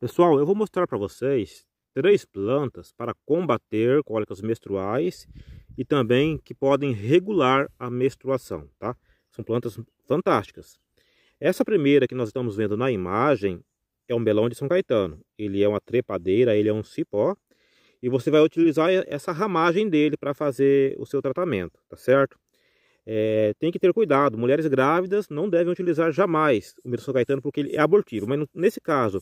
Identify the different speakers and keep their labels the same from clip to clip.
Speaker 1: Pessoal, eu vou mostrar para vocês três plantas para combater cólicas menstruais e também que podem regular a menstruação, tá? São plantas fantásticas. Essa primeira que nós estamos vendo na imagem é o melão de São Caetano. Ele é uma trepadeira, ele é um cipó e você vai utilizar essa ramagem dele para fazer o seu tratamento, tá certo? É, tem que ter cuidado. Mulheres grávidas não devem utilizar jamais o melão de São caetano porque ele é abortivo. Mas nesse caso,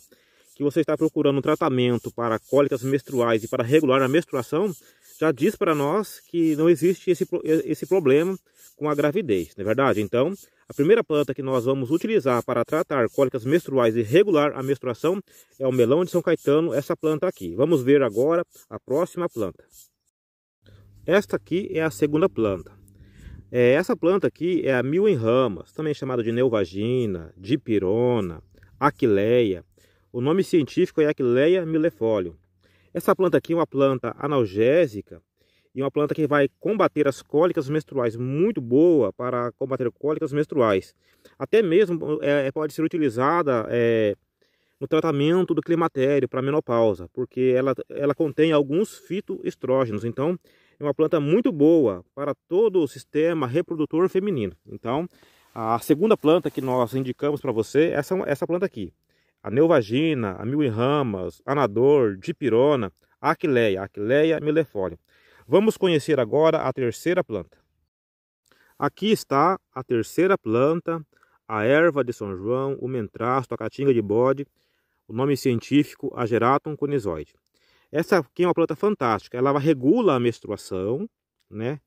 Speaker 1: que você está procurando um tratamento para cólicas menstruais e para regular a menstruação, já diz para nós que não existe esse, esse problema com a gravidez, não é verdade? Então, a primeira planta que nós vamos utilizar para tratar cólicas menstruais e regular a menstruação é o melão de São Caetano, essa planta aqui. Vamos ver agora a próxima planta. Esta aqui é a segunda planta. É, essa planta aqui é a mil em ramas, também chamada de neovagina, dipirona, aquileia, o nome científico é Aquileia millefolium. Essa planta aqui é uma planta analgésica e uma planta que vai combater as cólicas menstruais, muito boa para combater cólicas menstruais. Até mesmo é, é pode ser utilizada é, no tratamento do climatério para menopausa, porque ela, ela contém alguns fitoestrógenos. Então, é uma planta muito boa para todo o sistema reprodutor feminino. Então, a segunda planta que nós indicamos para você é essa, essa planta aqui a neovagina, a mil-ramas, anador, dipirona, aquileia, aquileia milefólia. Vamos conhecer agora a terceira planta. Aqui está a terceira planta, a erva de São João, o mentrasto, a caatinga de bode, o nome científico a geratum conizoide. Essa aqui é uma planta fantástica, ela regula a menstruação, né?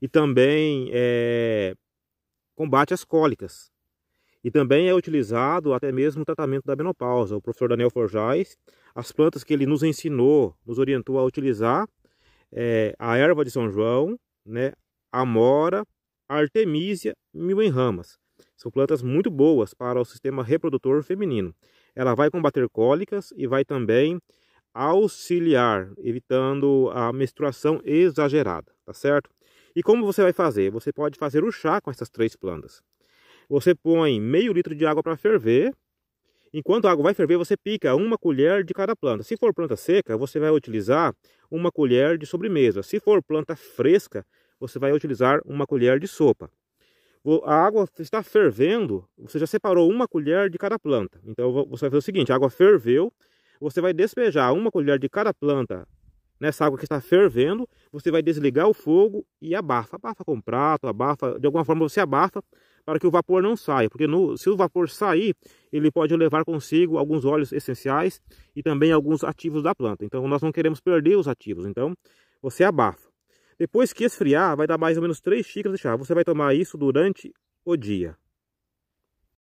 Speaker 1: E também é, combate as cólicas. E também é utilizado até mesmo no tratamento da menopausa. O professor Daniel Forjais, as plantas que ele nos ensinou, nos orientou a utilizar, é, a erva de São João, né, amora, artemisia, mil em ramas. São plantas muito boas para o sistema reprodutor feminino. Ela vai combater cólicas e vai também auxiliar, evitando a menstruação exagerada, tá certo? E como você vai fazer? Você pode fazer o chá com essas três plantas. Você põe meio litro de água para ferver. Enquanto a água vai ferver, você pica uma colher de cada planta. Se for planta seca, você vai utilizar uma colher de sobremesa. Se for planta fresca, você vai utilizar uma colher de sopa. A água está fervendo, você já separou uma colher de cada planta. Então você vai fazer o seguinte: a água ferveu, você vai despejar uma colher de cada planta nessa água que está fervendo, você vai desligar o fogo e abafa. Abafa com prato, abafa, de alguma forma você abafa para que o vapor não saia, porque no, se o vapor sair, ele pode levar consigo alguns óleos essenciais e também alguns ativos da planta. Então nós não queremos perder os ativos, então você abafa. Depois que esfriar, vai dar mais ou menos 3 xícaras de chá. Você vai tomar isso durante o dia.